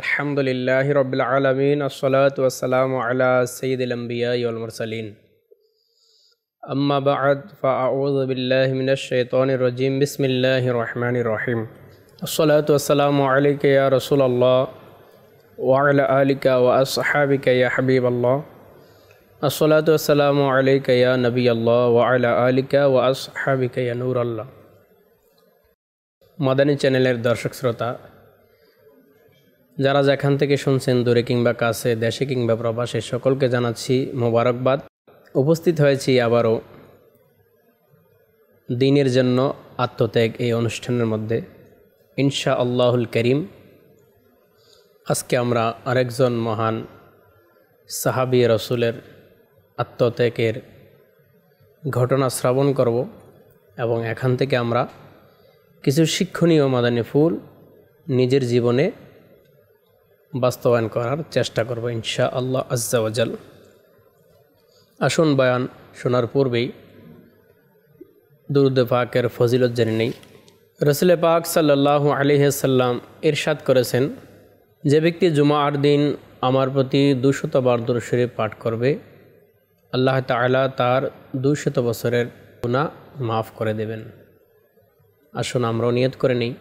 الحمد لله رب العالمين الصلاة والسلام على سيد الأنبياء والمرسلين أما بعد فأعوذ بالله من الشيطان الرجيم بسم الله الرحمن الرحيم الصلاة والسلام عليك يا رسول الله وعلى آلك وأصحابك يا حبيب الله الصلاة والسلام عليك يا نبي الله وعلى آلك وأصحابك يا نور الله মাদানী চ্যানেলের درشق শ্রোতা যারা যেখান থেকে শুনছেন দূরে কিংবা কাছে দেশে কিংবা প্রবাসে সকলকে জানাচ্ছি মোবারকবাদ উপস্থিত হয়েছি আবারও দিনের জন্য আত্মত্যাগ এই অনুষ্ঠানের মধ্যে ইনশা আল্লাহুল করিম আজকে আমরা আরেকজন মহান সাহাবি রসুলের আত্মত্যাগের ঘটনা শ্রবণ করব এবং এখান থেকে আমরা কিছু শিক্ষণীয় মাদানী ফুল নিজের জীবনে বাস্তবায়ন করার চেষ্টা করব ইনশা আল্লাহ আজাল আসুন বয়ান শোনার পূর্বেই দুরুদ পাকের ফজিলত জেনে নেই রসুলে পাক সাল্লাহ আলিহাল্লাম ইরশাদ করেছেন যে ব্যক্তি জুমার দিন আমার প্রতি দুশত দুর শরীফ পাঠ করবে আল্লাহ তালা তার দুশত বছরের গুণা মাফ করে দেবেন আসুন আমরাও নিয়ত করে নিই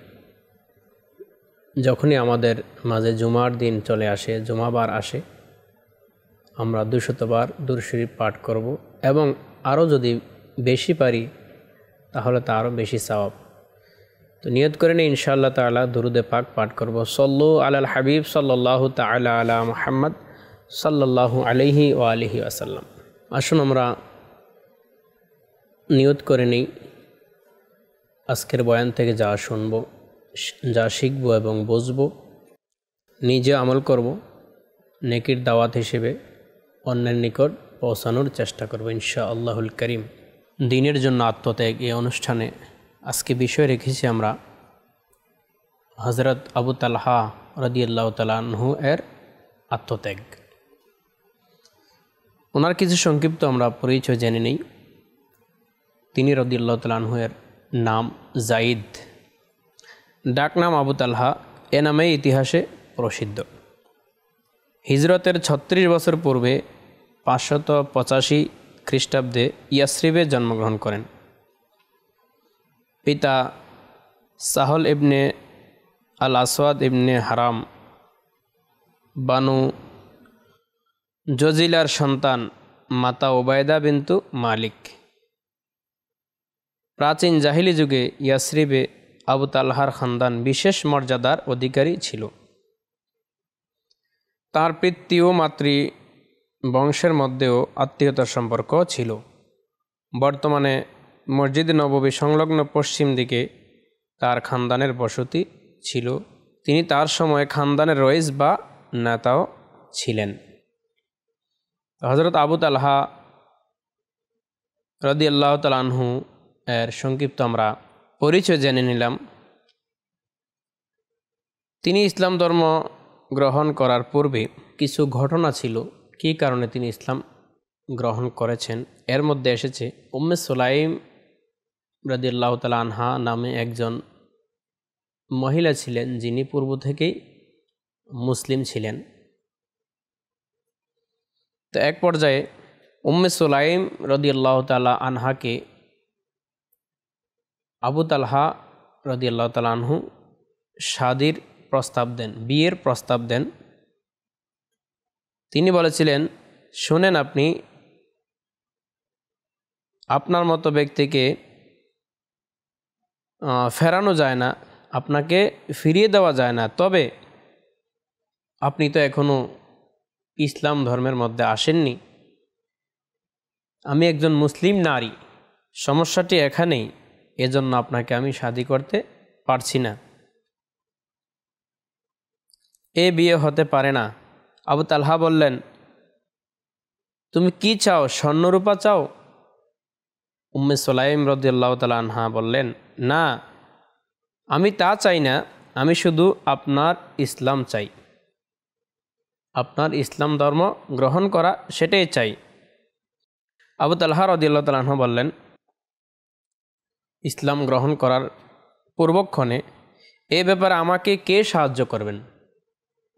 যখনই আমাদের মাঝে জুমার দিন চলে আসে জুমাবার আসে আমরা দুশতবার দূর শরীফ পাঠ করব এবং আরও যদি বেশি পারি তাহলে তা আরও বেশি সওয়াব তো নিয়ত করে নিই ইনশাআল্লাহ তালা দুরুদে পাক পাঠ করব সল্লু আলাল হাবিব সাল্লাহ তালা আলা মোহাম্মদ সাল্লাহ আলহি ও আলহি আসাল্লাম আসুন আমরা নিয়ত করে নিই আজকের বয়ান থেকে যা শুনবো যা শিখব এবং বুঝব নিজে আমল করব নেকির দাওয়াত হিসেবে অন্যের নিকট পৌঁছানোর চেষ্টা করব ইনশা আল্লাহুল করিম দিনের জন্য আত্মত্যাগ এই অনুষ্ঠানে আজকে বিষয় রেখেছি আমরা হজরত আবু তালহা রদিয়াল্লাহ তালাহু এর আত্মত্যাগ ওনার কিছু সংক্ষিপ্ত আমরা পরিচয় জেনে নেই তিনি রদিয়াল্লাহ তালাহু এর নাম জাইদ ডাকনাম আবু তালহা এ নামে ইতিহাসে প্রসিদ্ধ হিজরতের ছত্রিশ বছর পূর্বে পাঁচশত পঁচাশি খ্রিস্টাব্দে ইয়াসরিবে জন্মগ্রহণ করেন পিতা সাহল ইবনে আল আসওয়াদ ইবনে হারাম বানু জজিলার সন্তান মাতা ওবায়দা বিন্তু মালিক প্রাচীন জাহিলি যুগে ইয়াসরিবে আবু তালহার খানদান বিশেষ মর্যাদার অধিকারী ছিল তার পিতৃ ও মাতৃ বংশের মধ্যেও আত্মীয়তার সম্পর্ক ছিল বর্তমানে মসজিদ নববী সংলগ্ন পশ্চিম দিকে তার খানদানের বসতি ছিল তিনি তার সময়ে খানদানের রয়েস বা নেতাও ছিলেন হজরত আবু তালহা রদি আল্লাহ তালাহু এর সংক্ষিপ্ত আমরা পরিচয় জেনে নিলাম তিনি ইসলাম ধর্ম গ্রহণ করার পূর্বে কিছু ঘটনা ছিল কি কারণে তিনি ইসলাম গ্রহণ করেছেন এর মধ্যে এসেছে উম্মে সোলাইম রাজিউল্লাহ তাল আনহা নামে একজন মহিলা ছিলেন যিনি পূর্ব থেকেই মুসলিম ছিলেন তো এক পর্যায়ে উম্মে সোলাইম রদিউল্লাহ তালা আনহাকে আবু তালহা আল্লাহ তালাহু সাদির প্রস্তাব দেন বিয়ের প্রস্তাব দেন তিনি বলেছিলেন শোনেন আপনি আপনার মতো ব্যক্তিকে ফেরানো যায় না আপনাকে ফিরিয়ে দেওয়া যায় না তবে আপনি তো এখনও ইসলাম ধর্মের মধ্যে আসেননি আমি একজন মুসলিম নারী সমস্যাটি এখানেই এজন্য আপনাকে আমি শাদী করতে পারছি না এ বিয়ে হতে পারে না আবু তালহা বললেন তুমি কি চাও স্বর্ণরূপা চাও উম্মে সোলাইম রদ্দুল্লাহ তালা আনহা বললেন না আমি তা চাই না আমি শুধু আপনার ইসলাম চাই আপনার ইসলাম ধর্ম গ্রহণ করা সেটাই চাই আবু তালহা রদিয়াল্লাহ তালাহ বললেন ইসলাম গ্রহণ করার পূর্বক্ষণে এ ব্যাপারে আমাকে কে সাহায্য করবেন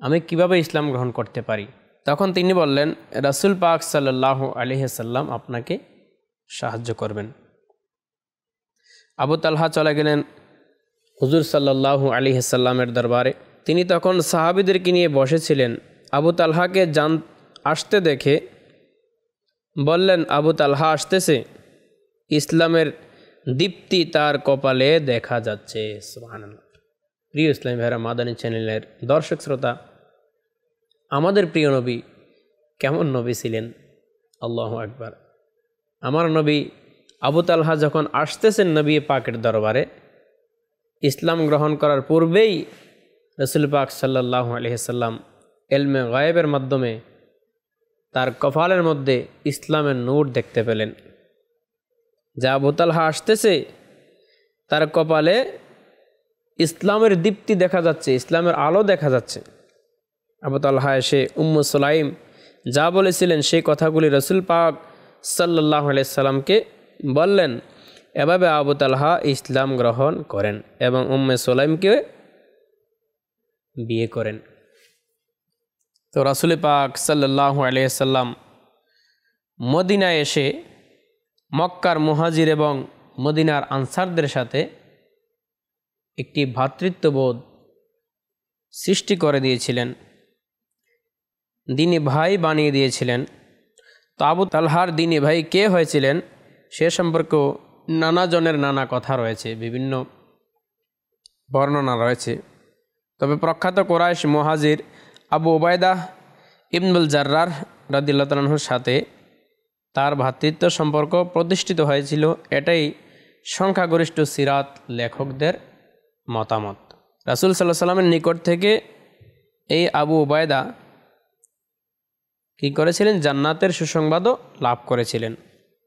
আমি কিভাবে ইসলাম গ্রহণ করতে পারি তখন তিনি বললেন রাসুল পাক সাল্লাহ আলিহাসাল্লাম আপনাকে সাহায্য করবেন আবু তালহা চলে গেলেন হুজুর আলি আলিহাসাল্লামের দরবারে তিনি তখন সাহাবিদেরকে নিয়ে বসেছিলেন আবু তালহাকে জান আসতে দেখে বললেন আবু তালহা আসতেছে ইসলামের দীপ্তি তার কপালে দেখা যাচ্ছে প্রিয় ইসলাম ভাইরা মাদানী চ্যানেলের দর্শক শ্রোতা আমাদের প্রিয় নবী কেমন নবী ছিলেন আল্লাহ আকবার আমার নবী আবু তালহা যখন আসতেছেন নবী পাকের দরবারে ইসলাম গ্রহণ করার পূর্বেই রসুল পাক সাল্লাহ আলহিসাল্লাম এলমে গায়েবের মাধ্যমে তার কফালের মধ্যে ইসলামের নূর দেখতে পেলেন যে আবুতালহা আসতেছে তার কপালে ইসলামের দীপ্তি দেখা যাচ্ছে ইসলামের আলো দেখা যাচ্ছে আবুতালহা এসে উম্মু সোলাইম যা বলেছিলেন সেই কথাগুলি রসুল পাক সাল্লাহ সাল্লামকে বললেন এভাবে আবু তালহা ইসলাম গ্রহণ করেন এবং উম্মে সোলাইমকে বিয়ে করেন তো রাসুল পাক সাল্লাহ আলিয়া সাল্লাম মদিনায় এসে মক্কার মুহাজির এবং মদিনার আনসারদের সাথে একটি ভ্রাতৃত্ববোধ সৃষ্টি করে দিয়েছিলেন দিনী ভাই বানিয়ে দিয়েছিলেন তাবু তালহার দিনী ভাই কে হয়েছিলেন সে সম্পর্কেও নানাজনের নানা কথা রয়েছে বিভিন্ন বর্ণনা রয়েছে তবে প্রখ্যাত কোরাইশ মহাজির আবু ওবায়দাহ ইবনুল জার্রার রাদিল্লাহর সাথে তার ভ্রাতৃত্ব সম্পর্ক প্রতিষ্ঠিত হয়েছিল এটাই সংখ্যাগরিষ্ঠ সিরাত লেখকদের মতামত রাসুল সাল্লাহ সাল্লামের নিকট থেকে এই আবু ওবায়দা কী করেছিলেন জান্নাতের সুসংবাদও লাভ করেছিলেন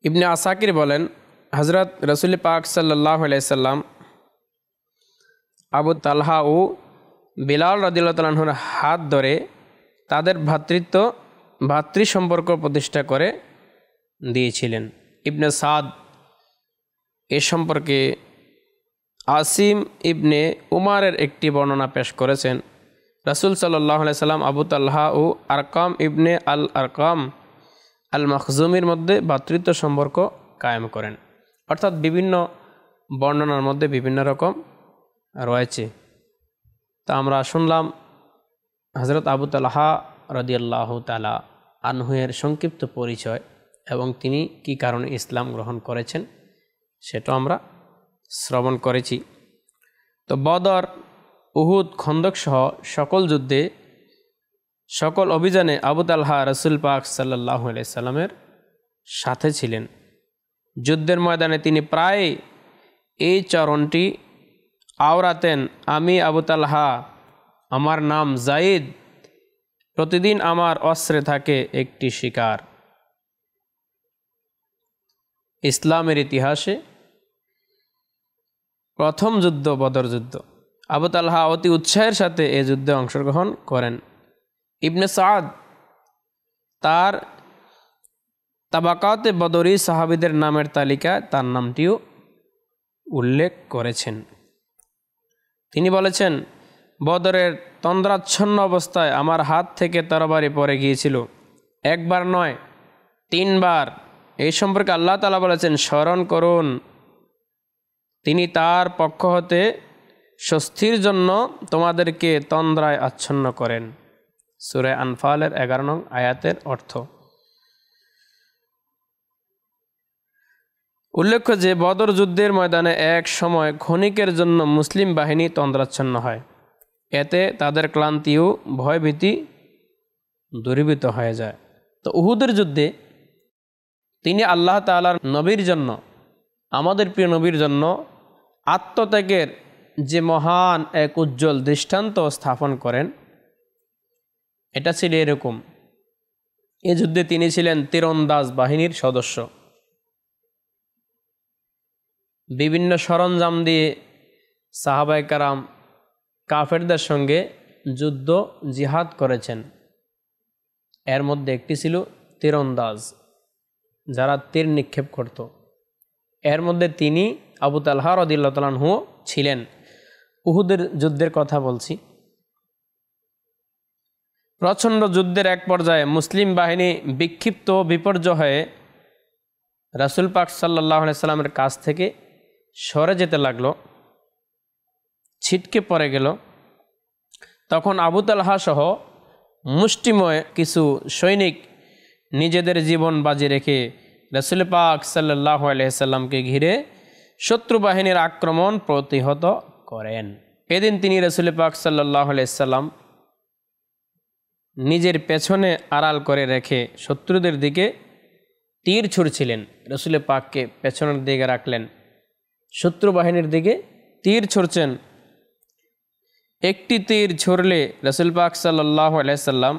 ইবনে আসাকির বলেন হজরত রসুল পাক সাল্লাহ আলাইসাল্লাম আবু তালহা ও বিলাল রদিল্লাহর হাত ধরে তাদের ভ্রাতৃত্ব ভাতৃ সম্পর্ক প্রতিষ্ঠা করে দিয়েছিলেন ইবনে সাদ এ সম্পর্কে আসিম ইবনে উমারের একটি বর্ণনা পেশ করেছেন রাসুল সাল্লাহ সাল্লাম আবু তাল্লাহা ও আরকাম ইবনে আল আরকাম আল মখজুমির মধ্যে ভাতৃত্ব সম্পর্ক কায়েম করেন অর্থাৎ বিভিন্ন বর্ণনার মধ্যে বিভিন্ন রকম রয়েছে তা আমরা শুনলাম হজরত আবু তালাহা রদিয়াল্লাহ তালা আনহুয়ের সংক্ষিপ্ত পরিচয় এবং তিনি কি কারণে ইসলাম গ্রহণ করেছেন সেটা আমরা শ্রবণ করেছি তো বদর উহুদ খন্দক সহ সকল যুদ্ধে সকল অভিযানে আবু রসুল পাক সাল্লাহ সাল্লামের সাথে ছিলেন যুদ্ধের ময়দানে তিনি প্রায় এই চরণটি আওরাতেন আমি আবুতাল্হা আমার নাম জাইদ প্রতিদিন আমার অস্ত্রে থাকে একটি শিকার ইসলামের ইতিহাসে প্রথম যুদ্ধ বদর যুদ্ধ আবু তালহা অতি উৎসাহের সাথে এ যুদ্ধে অংশগ্রহণ করেন ইবনে সাদ তার তাবাকাতে বদরি সাহাবিদের নামের তালিকায় তার নামটিও উল্লেখ করেছেন তিনি বলেছেন বদরের তন্দ্রাচ্ছন্ন অবস্থায় আমার হাত থেকে তরবারি পরে গিয়েছিল একবার নয় তিনবার এই সম্পর্কে আল্লাহ তালা বলেছেন স্মরণ করুন তিনি তার পক্ষ হতে স্বস্তির জন্য তোমাদেরকে তন্দ্রায় আচ্ছন্ন করেন সুরে আনফালের এগারো নং আয়াতের অর্থ উল্লেখ্য যে বদর যুদ্ধের ময়দানে এক সময় ক্ষণিকের জন্য মুসলিম বাহিনী তন্দ্রাচ্ছন্ন হয় এতে তাদের ক্লান্তিও ভয়ভীতি দূরীভূত হয়ে যায় তো উহুদের যুদ্ধে তিনি আল্লাহ তালার নবীর জন্য আমাদের প্রিয় নবীর জন্য আত্মত্যাগের যে মহান এক উজ্জ্বল দৃষ্টান্ত স্থাপন করেন এটা ছিল এরকম এ যুদ্ধে তিনি ছিলেন তীরন্দাজ বাহিনীর সদস্য বিভিন্ন সরঞ্জাম দিয়ে সাহাবাই কারাম কাফেরদের সঙ্গে যুদ্ধ জিহাদ করেছেন এর মধ্যে একটি ছিল তীরন্দাজ যারা তীর নিক্ষেপ করত এর মধ্যে তিনি আবু তালহা রদিল্লাহু ছিলেন উহুদের যুদ্ধের কথা বলছি প্রচণ্ড যুদ্ধের এক পর্যায়ে মুসলিম বাহিনী বিক্ষিপ্ত বিপর্য হয়ে রাসুল পাক সাল্লাহ সাল্লামের কাছ থেকে সরে যেতে লাগলো ছিটকে পড়ে গেল তখন আবু তালহা সহ মুষ্টিময় কিছু সৈনিক নিজেদের জীবন বাজি রেখে রসুল পাক সাল্লাহ আলহিসাল্লামকে ঘিরে শত্রু বাহিনীর আক্রমণ প্রতিহত করেন এদিন তিনি রসুল পাক সাল্লাহ আলাইসাল্লাম নিজের পেছনে আড়াল করে রেখে শত্রুদের দিকে তীর ছুড়ছিলেন রসুল পাককে পেছনের দিকে রাখলেন শত্রু বাহিনীর দিকে তীর ছুড়ছেন একটি তীর ছুড়লে রসুল পাক সাল্লাহ আলাইসাল্লাম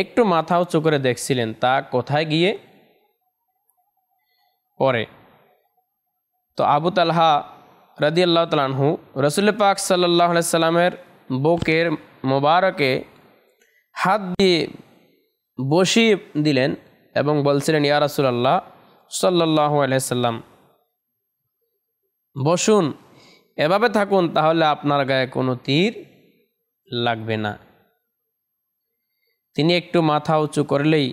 একটু মাথা উঁচু করে দেখছিলেন তা কোথায় গিয়ে পরে তো আবু তালহা রাদি আল্লাহ তালাহু রসুল পাক সাল্লাহ সাল্লামের বুকের মোবারকে হাত দিয়ে বসিয়ে দিলেন এবং বলছিলেন ইয়া আল্লাহ সাল্লাহ আলহ্লাম বসুন এভাবে থাকুন তাহলে আপনার গায়ে কোনো তীর লাগবে না তিনি একটু মাথা উঁচু করলেই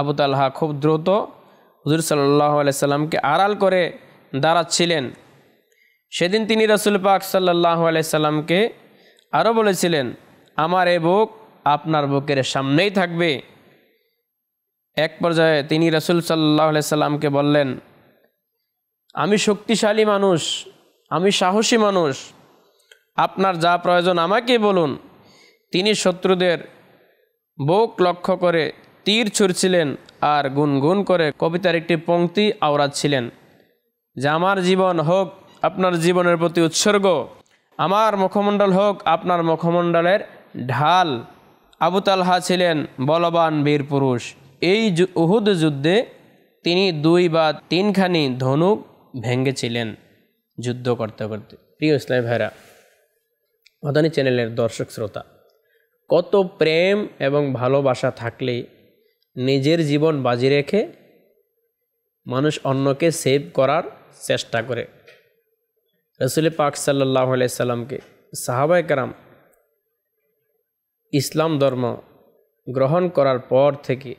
আবু তালহা খুব দ্রুত হুজুর সাল্লাহ আলাইসাল্লামকে আড়াল করে দাঁড়াচ্ছিলেন সেদিন তিনি রসুল পাক সাল্লাহ আলাইসাল্লামকে আরও বলেছিলেন আমার এ বুক আপনার বুকের সামনেই থাকবে এক পর্যায়ে তিনি রসুল সাল্লাহ সাল্লামকে বললেন আমি শক্তিশালী মানুষ আমি সাহসী মানুষ আপনার যা প্রয়োজন আমাকে বলুন তিনি শত্রুদের বোক লক্ষ্য করে তীর ছুড়ছিলেন আর গুনগুন করে কবিতার একটি পংক্তি আওড়াচ্ছিলেন যে আমার জীবন হোক আপনার জীবনের প্রতি উৎসর্গ আমার মুখমণ্ডল হোক আপনার মুখমণ্ডলের ঢাল আবু তালহা ছিলেন বলবান বীর পুরুষ এই উহুদ যুদ্ধে তিনি দুই বা তিনখানি ধনুক ভেঙ্গেছিলেন যুদ্ধ করতে করতে প্রিয় ইসলাম ভাইরা মাদানী চ্যানেলের দর্শক শ্রোতা কত প্রেম এবং ভালোবাসা থাকলে নিজের জীবন বাজি রেখে মানুষ অন্যকে সেভ করার চেষ্টা করে রসুল পাক সাল্লাহ সাল্লামকে সাহাবাইকারাম ইসলাম ধর্ম গ্রহণ করার পর থেকে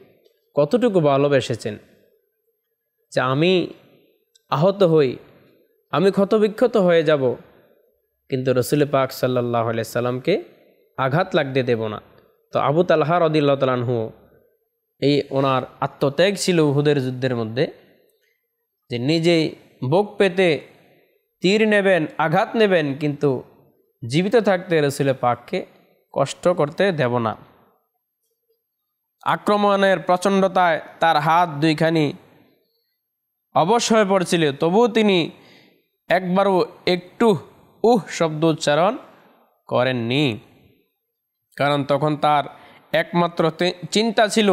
কতটুকু ভালোবেসেছেন যে আমি আহত হই আমি ক্ষতবিক্ষত হয়ে যাব কিন্তু রসুল পাক সাল্লাহ সাল্লামকে আঘাত লাগতে দেব না তো আবু তালহা রদিল্লা তালানহু এই ওনার আত্মত্যাগ ছিল উহুদের যুদ্ধের মধ্যে যে নিজেই বোক পেতে তীর নেবেন আঘাত নেবেন কিন্তু জীবিত থাকতে রসিলে পাককে কষ্ট করতে দেব না আক্রমণের প্রচণ্ডতায় তার হাত দুইখানি অবশ হয়ে পড়ছিল তবুও তিনি একবারও একটু উহ শব্দ উচ্চারণ করেননি কারণ তখন তার একমাত্র চিন্তা ছিল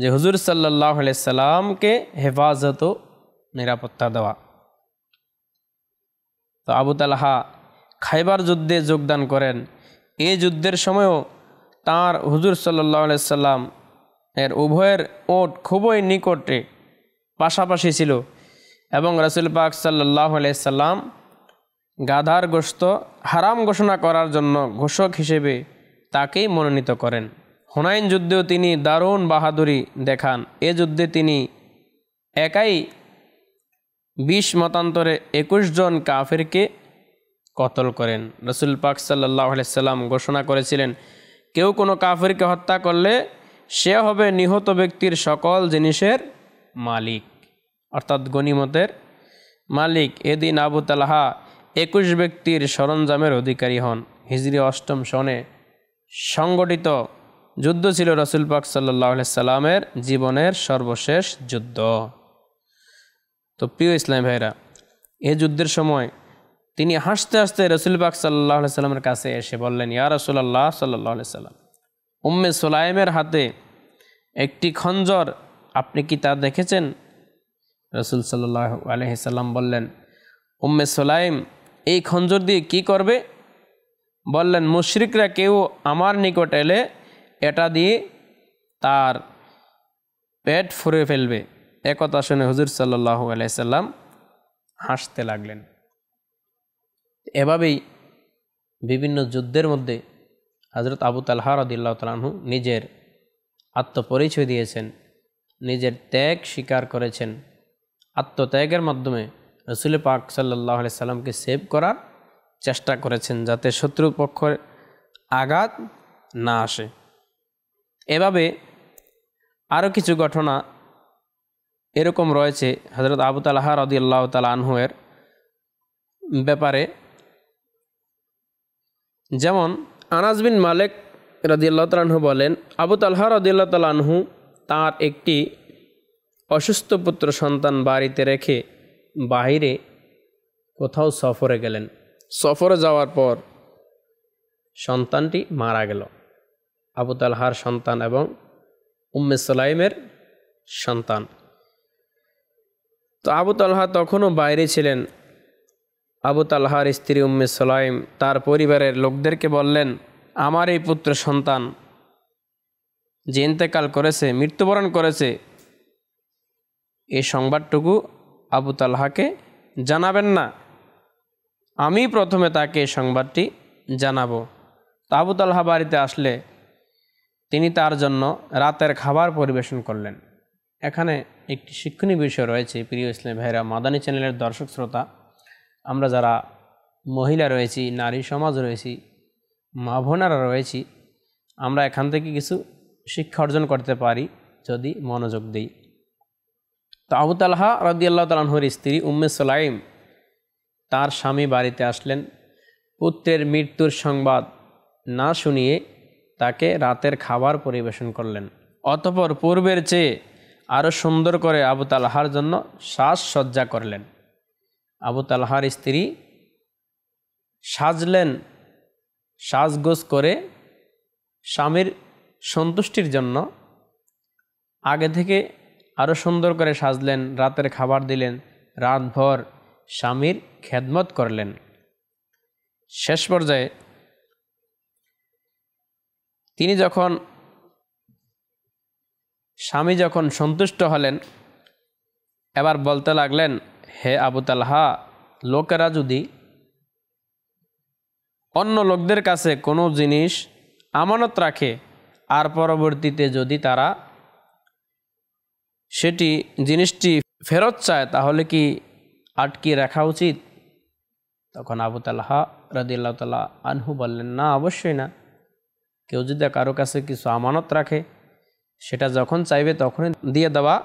যে হুজুর সাল্লাহ সাল্লামকে হেফাজত নিরাপত্তা দেওয়া তো আবু তালহা খাইবার যুদ্ধে যোগদান করেন এ যুদ্ধের সময়ও তার হুজুর সাল্লাহ সাল্লাম এর উভয়ের ওট খুবই নিকটে পাশাপাশি ছিল এবং রসুল পাক সাল্লাহ সাল্লাম গাধার গোস্ত হারাম ঘোষণা করার জন্য ঘোষক হিসেবে তাকেই মনোনীত করেন হুনাইন যুদ্ধেও তিনি দারুণ বাহাদুরি দেখান এ যুদ্ধে তিনি একাই বিশ মতান্তরে একুশ জন কাফেরকে কতল করেন রসুল পাক সাল্লাহ সাল্লাম ঘোষণা করেছিলেন কেউ কোনো কাফেরকে হত্যা করলে সে হবে নিহত ব্যক্তির সকল জিনিসের মালিক অর্থাৎ গণিমতের মালিক এদিন আবু তালাহা একুশ ব্যক্তির সরঞ্জামের অধিকারী হন হিজরি অষ্টম সনে সংগঠিত যুদ্ধ ছিল রসুল পাক সাল্লাহ সাল্লামের জীবনের সর্বশেষ যুদ্ধ তো প্রিয় ইসলাম ভাইরা এ যুদ্ধের সময় তিনি হাসতে হাসতে রসুল পাক সাল্লাহ সাল্লামের কাছে এসে বললেন ইয়া রসুল্লাহ সাল্লাহ সাল্লাম উম্মে সোলাইমের হাতে একটি খঞ্জর আপনি কি তা দেখেছেন রসুল সাল্লাহ আলহিসাল্লাম বললেন উম্মে সোলাইম এই খঞ্জর দিয়ে কি করবে বললেন মুশরিকরা কেউ আমার নিকট এলে এটা দিয়ে তার পেট ফুরে ফেলবে একথা শুনে হুজুর সাল্লাহ আলাইসাল্লাম হাসতে লাগলেন এভাবেই বিভিন্ন যুদ্ধের মধ্যে হজরত আবু তালহা রদিল্লাহ তালাহু নিজের আত্মপরিচয় দিয়েছেন নিজের ত্যাগ স্বীকার করেছেন আত্মত্যাগের মাধ্যমে রসুল পাক সাল্লাহ আলাইসাল্লামকে সেভ করার চেষ্টা করেছেন যাতে শত্রুপক্ষের আঘাত না আসে এভাবে আরও কিছু ঘটনা এরকম রয়েছে হজরত আবু তালাহা রদিয়াল্লাহ তালা আনহুয়ের ব্যাপারে যেমন আনাজবিন মালিক রদি রদিয়াল্লাহ তালাহু বলেন আবু তালহা রদিয়াল্লাহ আনহু তাঁর একটি অসুস্থ পুত্র সন্তান বাড়িতে রেখে বাহিরে কোথাও সফরে গেলেন সফরে যাওয়ার পর সন্তানটি মারা গেল আবু তালহার সন্তান এবং উম্মে সালাইমের সন্তান তো আবু তালহা তখনও বাইরে ছিলেন আবু তালহার স্ত্রী উম্মে সালাইম তার পরিবারের লোকদেরকে বললেন আমার এই পুত্র সন্তান যে ইন্তেকাল করেছে মৃত্যুবরণ করেছে এই সংবাদটুকু আবু তালহাকে জানাবেন না আমি প্রথমে তাকে সংবাদটি জানাবো তাবুত তালহা বাড়িতে আসলে তিনি তার জন্য রাতের খাবার পরিবেশন করলেন এখানে একটি শিক্ষণীয় বিষয় রয়েছে প্রিয় ইসলাম ভাইরা মাদানী চ্যানেলের দর্শক শ্রোতা আমরা যারা মহিলা রয়েছি নারী সমাজ রয়েছি মা বোনারা রয়েছি আমরা এখান থেকে কিছু শিক্ষা অর্জন করতে পারি যদি মনোযোগ দিই তো আবু তালহা রদিয়াল্লাহ তালাহুর স্ত্রী উম্মে সোলাইম তার স্বামী বাড়িতে আসলেন পুত্রের মৃত্যুর সংবাদ না শুনিয়ে তাকে রাতের খাবার পরিবেশন করলেন অতপর পূর্বের চেয়ে আরও সুন্দর করে আবু তালহার জন্য সাজসজ্জা করলেন আবু তালহার স্ত্রী সাজলেন সাজগোজ করে স্বামীর সন্তুষ্টির জন্য আগে থেকে আরও সুন্দর করে সাজলেন রাতের খাবার দিলেন রাতভর স্বামীর খেদমত করলেন শেষ পর্যায়ে তিনি যখন স্বামী যখন সন্তুষ্ট হলেন এবার বলতে লাগলেন হে আবু তালহা লোকেরা যদি অন্য লোকদের কাছে কোনো জিনিস আমানত রাখে আর পরবর্তীতে যদি তারা সেটি জিনিসটি ফেরত চায় তাহলে কি আটকে রাখা উচিত তখন আবু তালহা রাদিল্লা তাল্লাহ আনহু বললেন না অবশ্যই না কেউ যদি কারো কাছে কিছু আমানত রাখে সেটা যখন চাইবে তখনই দিয়ে দেওয়া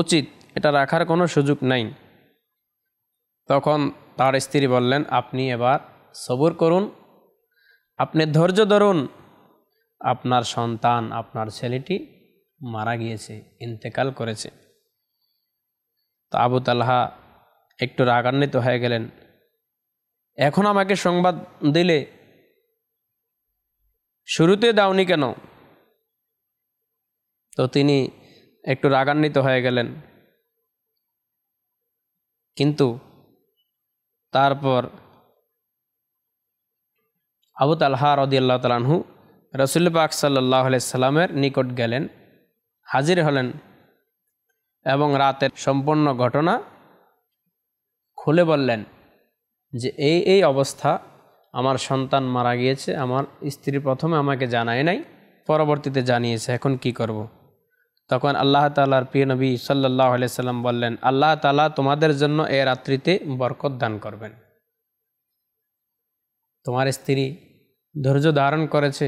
উচিত এটা রাখার কোনো সুযোগ নাই তখন তার স্ত্রী বললেন আপনি এবার সবর করুন আপনি ধৈর্য ধরুন আপনার সন্তান আপনার ছেলেটি মারা গিয়েছে ইন্তেকাল করেছে তা আবু তালহা একটু রাগান্বিত হয়ে গেলেন এখন আমাকে সংবাদ দিলে শুরুতে দাওনি কেন তো তিনি একটু রাগান্বিত হয়ে গেলেন কিন্তু তারপর আবু তালহা রদিয়াল্লাহ তালাহু রসুল পাক সাল্লাহ সাল্লামের নিকট গেলেন হাজির হলেন এবং রাতের সম্পূর্ণ ঘটনা খুলে বললেন যে এই এই অবস্থা আমার সন্তান মারা গিয়েছে আমার স্ত্রী প্রথমে আমাকে জানায় নাই পরবর্তীতে জানিয়েছে এখন কি করব। তখন আল্লাহ তালার প্রিয় নবী সাল্লাহ সাল্লাম বললেন আল্লাহ তালা তোমাদের জন্য এ রাত্রিতে বরকত দান করবেন তোমার স্ত্রী ধৈর্য ধারণ করেছে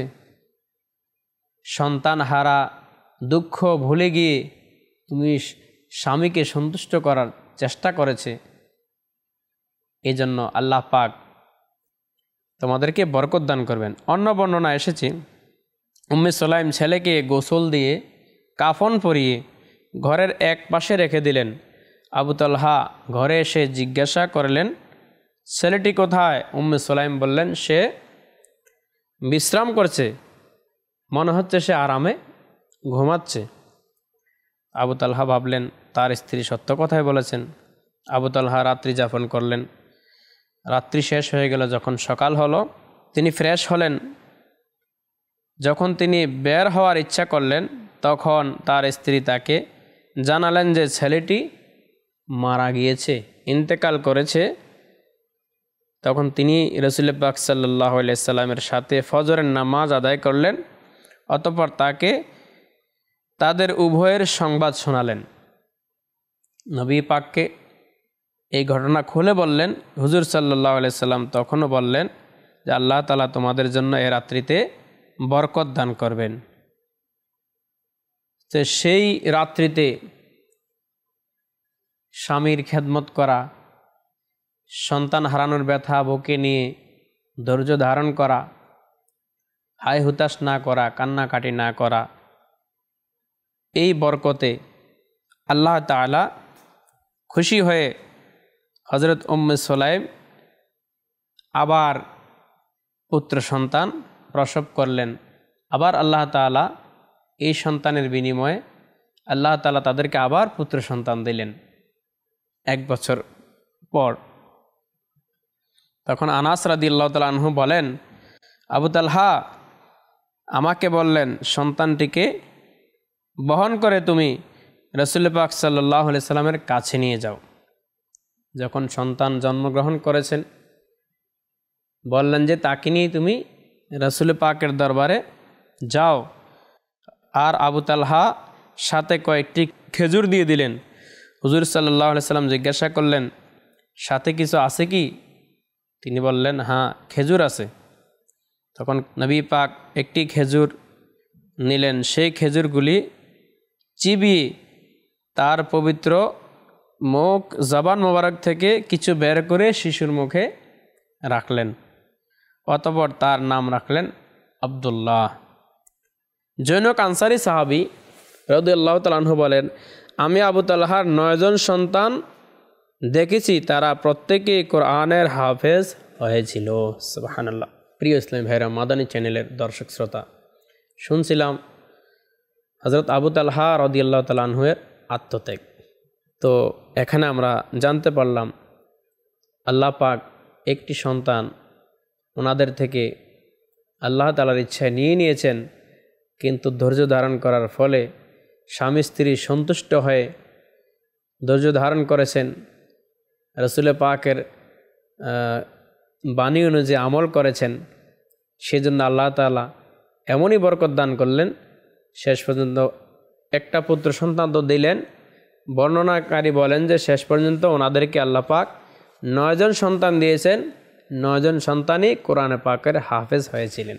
সন্তান হারা দুঃখ ভুলে গিয়ে তুমি স্বামীকে সন্তুষ্ট করার চেষ্টা করেছে এই জন্য আল্লাহ পাক তোমাদেরকে বরকত দান করবেন অন্য বর্ণনা এসেছে উম্মে সোলাইম ছেলেকে গোসল দিয়ে কাফন পরিয়ে ঘরের এক পাশে রেখে দিলেন আবু ঘরে এসে জিজ্ঞাসা করলেন ছেলেটি কোথায় উম্মে সোলাইম বললেন সে বিশ্রাম করছে মনে হচ্ছে সে আরামে ঘুমাচ্ছে আবু ভাবলেন তার স্ত্রী সত্য কথাই বলেছেন আবু রাত্রি যাপন করলেন রাত্রি শেষ হয়ে গেল যখন সকাল হলো তিনি ফ্রেশ হলেন যখন তিনি বের হওয়ার ইচ্ছা করলেন তখন তার স্ত্রী তাকে জানালেন যে ছেলেটি মারা গিয়েছে ইন্তেকাল করেছে তখন তিনি রসুল পাক সাল্লাহ সাল্লামের সাথে ফজরের নামাজ আদায় করলেন অতপর তাকে তাদের উভয়ের সংবাদ শোনালেন নবী পাককে এই ঘটনা খুলে বললেন হুজুর সাল্লাহ সাল্লাম তখনও বললেন যে আল্লাহ তালা তোমাদের জন্য এ রাত্রিতে বরকত দান করবেন তো সেই রাত্রিতে স্বামীর খেদমত করা সন্তান হারানোর ব্যথা বুকে নিয়ে ধৈর্য ধারণ করা হায় হুতাশ না করা কান্নাকাটি না করা এই বরকতে আল্লাহ তালা খুশি হয়ে হজরত উম্মে সোলাইম আবার পুত্র সন্তান প্রসব করলেন আবার আল্লাহ তালা এই সন্তানের বিনিময়ে আল্লাহ তালা তাদেরকে আবার পুত্র সন্তান দিলেন এক বছর পর তখন আনাস রাদি আল্লাহ আনহু বলেন আবু তালহা আমাকে বললেন সন্তানটিকে বহন করে তুমি রসুল পাক সাল্লাহ সাল্লামের কাছে নিয়ে যাও যখন সন্তান জন্মগ্রহণ করেছেন বললেন যে তাকে নিয়ে তুমি রসুল পাকের দরবারে যাও আর আবু তালহা সাথে কয়েকটি খেজুর দিয়ে দিলেন হুজুর সাল্লাহ সাল্লাম জিজ্ঞাসা করলেন সাথে কিছু আছে কি তিনি বললেন হ্যাঁ খেজুর আছে তখন নবী পাক একটি খেজুর নিলেন সেই খেজুরগুলি চিবিয়ে তার পবিত্র মুখ জবান মোবারক থেকে কিছু বের করে শিশুর মুখে রাখলেন অতপর তার নাম রাখলেন আবদুল্লাহ জৈনক আনসারি সাহাবি রদুল্লাহ তালাহু বলেন আমি আবু তাল্লাহার নয়জন সন্তান দেখেছি তারা প্রত্যেকে কোরআনের হাফেজ হয়েছিল সুবাহান্লাহ প্রিয় ইসলাম ভাইরা মাদানী চ্যানেলের দর্শক শ্রোতা শুনছিলাম হজরত আবু তালহা রদিয়াল্লাহ তালাহুয়ের আত্মত্যাগ তো এখানে আমরা জানতে পারলাম আল্লাহ পাক একটি সন্তান ওনাদের থেকে আল্লাহ তালার ইচ্ছায় নিয়ে নিয়েছেন কিন্তু ধৈর্য ধারণ করার ফলে স্বামী স্ত্রী সন্তুষ্ট হয়ে ধৈর্য ধারণ করেছেন রসুলে পাকের বাণী অনুযায়ী আমল করেছেন সেজন্য আল্লাহ তালা এমনই বরকত দান করলেন শেষ পর্যন্ত একটা পুত্র সন্তান তো দিলেন বর্ণনাকারী বলেন যে শেষ পর্যন্ত ওনাদেরকে আল্লাহ পাক নয়জন সন্তান দিয়েছেন নয়জন সন্তানই কোরআনে পাকের হাফেজ হয়েছিলেন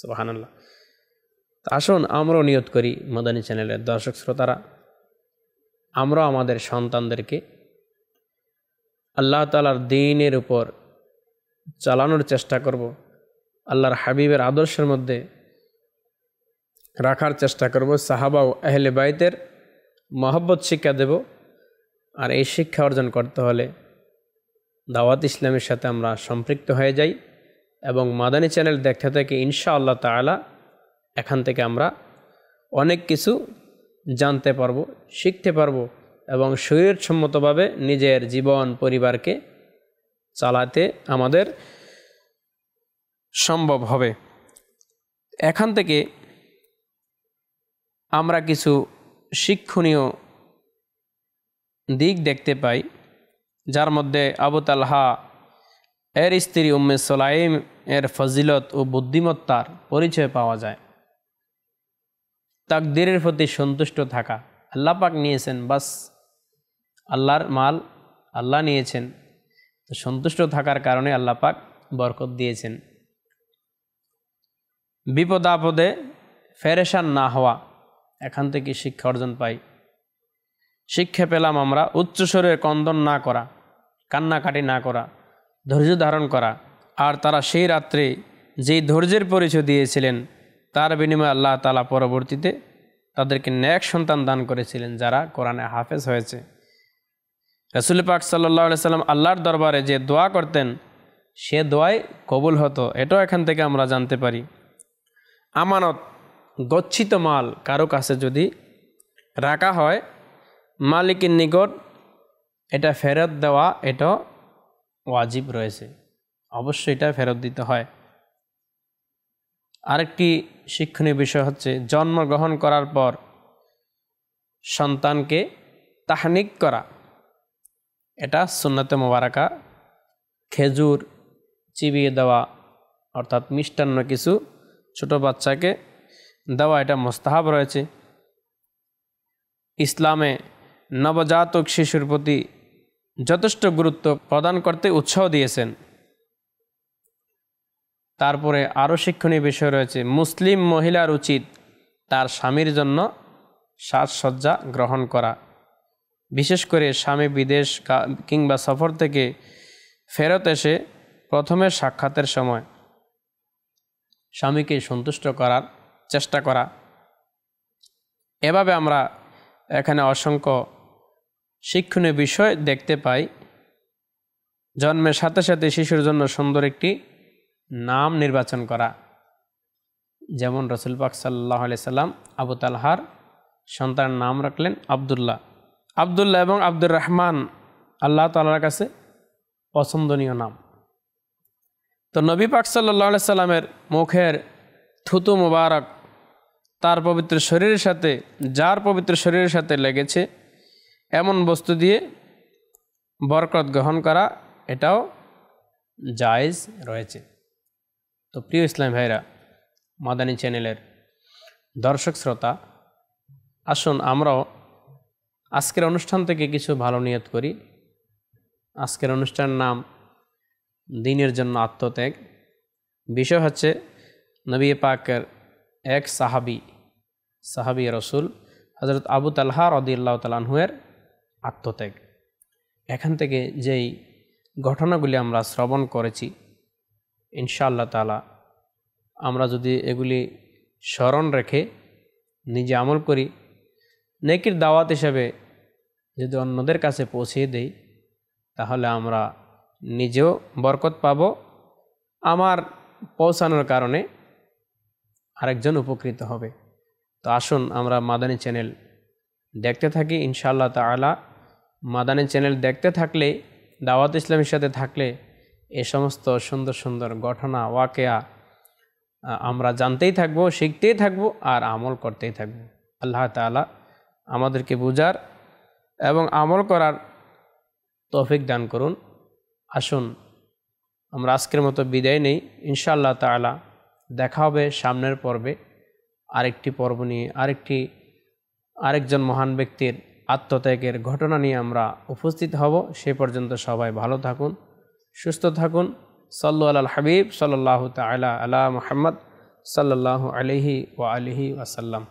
সুবাহানাল্লাহ আসুন আমরাও নিয়ত করি মদানী চ্যানেলের দর্শক শ্রোতারা আমরা আমাদের সন্তানদেরকে আল্লাহ তালার দিনের উপর চালানোর চেষ্টা করব আল্লাহর হাবিবের আদর্শের মধ্যে রাখার চেষ্টা করব সাহাবা ও আহলে বাইতের মহব্বত শিক্ষা দেব আর এই শিক্ষা অর্জন করতে হলে দাওয়াত ইসলামের সাথে আমরা সম্পৃক্ত হয়ে যাই এবং মাদানী চ্যানেল দেখতে থেকে ইনশা আল্লাহ তালা এখান থেকে আমরা অনেক কিছু জানতে পারবো শিখতে পারবো এবং শরীরসম্মতভাবে নিজের জীবন পরিবারকে চালাতে আমাদের সম্ভব হবে এখান থেকে আমরা কিছু শিক্ষণীয় দিক দেখতে পাই যার মধ্যে আবুতালহা এর স্ত্রী উম্মে সোলাইম এর ফজিলত ও বুদ্ধিমত্তার পরিচয় পাওয়া যায় তাকদিরের প্রতি সন্তুষ্ট থাকা আল্লাহ পাক নিয়েছেন বাস আল্লাহর মাল আল্লাহ নিয়েছেন তো সন্তুষ্ট থাকার কারণে আল্লাহ পাক বরকত দিয়েছেন বিপদ আপদে ফেরেশান না হওয়া এখান থেকে শিক্ষা অর্জন পাই শিক্ষা পেলাম আমরা উচ্চস্বরে কন্দন না করা কান্নাকাটি না করা ধৈর্য ধারণ করা আর তারা সেই রাত্রে যেই ধৈর্যের পরিচয় দিয়েছিলেন তার বিনিময়ে আল্লাহ তালা পরবর্তীতে তাদেরকে ন্যাক সন্তান দান করেছিলেন যারা কোরআনে হাফেজ হয়েছে রসুল পাক সাল্লাহ সাল্লাম আল্লাহর দরবারে যে দোয়া করতেন সে দোয়াই কবুল হতো এটাও এখান থেকে আমরা জানতে পারি আমানত গচ্ছিত মাল কারো কাছে যদি রাখা হয় মালিকের নিকট এটা ফেরত দেওয়া এটা ওয়াজিব রয়েছে অবশ্যই এটা ফেরত দিতে হয় আরেকটি শিক্ষণীয় বিষয় হচ্ছে জন্মগ্রহণ করার পর সন্তানকে তাহনিক করা এটা সুন্নতে মোবারকা খেজুর চিবিয়ে দেওয়া অর্থাৎ মিষ্টান্ন কিছু ছোট বাচ্চাকে দেওয়া এটা মোস্তাহাব রয়েছে ইসলামে নবজাতক শিশুর প্রতি যথেষ্ট গুরুত্ব প্রদান করতে উৎসাহ দিয়েছেন তারপরে আরও শিক্ষণীয় বিষয় রয়েছে মুসলিম মহিলার উচিত তার স্বামীর জন্য সাজসজ্জা গ্রহণ করা বিশেষ করে স্বামী বিদেশ কিংবা সফর থেকে ফেরত এসে প্রথমে সাক্ষাতের সময় স্বামীকে সন্তুষ্ট করার চেষ্টা করা এভাবে আমরা এখানে অসংখ্য শিক্ষণীয় বিষয় দেখতে পাই জন্মের সাথে সাথে শিশুর জন্য সুন্দর একটি নাম নির্বাচন করা যেমন রসুল পাক সাল্লাহ সাল্লাম আবু তালহার সন্তানের নাম রাখলেন আবদুল্লাহ আবদুল্লাহ এবং আব্দুর রহমান আল্লাহ তালার কাছে পছন্দনীয় নাম তো নবী পাক সাল্লাহ সাল্লামের মুখের থুতু মুবারক তার পবিত্র শরীরের সাথে যার পবিত্র শরীরের সাথে লেগেছে এমন বস্তু দিয়ে বরকত গ্রহণ করা এটাও জায়জ রয়েছে তো প্রিয় ইসলাম ভাইরা মাদানী চ্যানেলের দর্শক শ্রোতা আসুন আমরাও আজকের অনুষ্ঠান থেকে কিছু ভালো নিয়ত করি আজকের অনুষ্ঠান নাম দিনের জন্য আত্মত্যাগ বিষয় হচ্ছে নবী পাকের এক সাহাবি সাহাবি রসুল হজরত আবু তালহা রদিল্লাহ তালাহুয়ের আত্মত্যাগ এখান থেকে যেই ঘটনাগুলি আমরা শ্রবণ করেছি ইনশাআল্লাহ তালা আমরা যদি এগুলি স্মরণ রেখে নিজে আমল করি নেকির দাওয়াত হিসেবে যদি অন্যদের কাছে পৌঁছিয়ে দেই তাহলে আমরা নিজেও বরকত পাব আমার পৌঁছানোর কারণে আরেকজন উপকৃত হবে তো আসুন আমরা মাদানী চ্যানেল দেখতে থাকি ইনশাআল্লাহ তালা মাদানী চ্যানেল দেখতে থাকলে দাওয়াত ইসলামের সাথে থাকলে এ সমস্ত সুন্দর সুন্দর ঘটনা ওয়াকেয়া আমরা জানতেই থাকবো শিখতেই থাকবো আর আমল করতেই থাকবো আল্লাহ তালা আমাদেরকে বুজার এবং আমল করার তৌফিক দান করুন আসুন আমরা আজকের মতো বিদায় নেই ইনশাআল্লাহ তালা দেখা হবে সামনের পর্বে আরেকটি পর্ব নিয়ে আরেকটি আরেকজন মহান ব্যক্তির আত্মত্যাগের ঘটনা নিয়ে আমরা উপস্থিত হব সে পর্যন্ত সবাই ভালো থাকুন সুস্থ থাকুন সাল্লু আল হাবিব সাল্লাহ তাল আলা মোহাম্মদ সাল্লাহ আলহি ও আলহি ওয়াসাল্লাম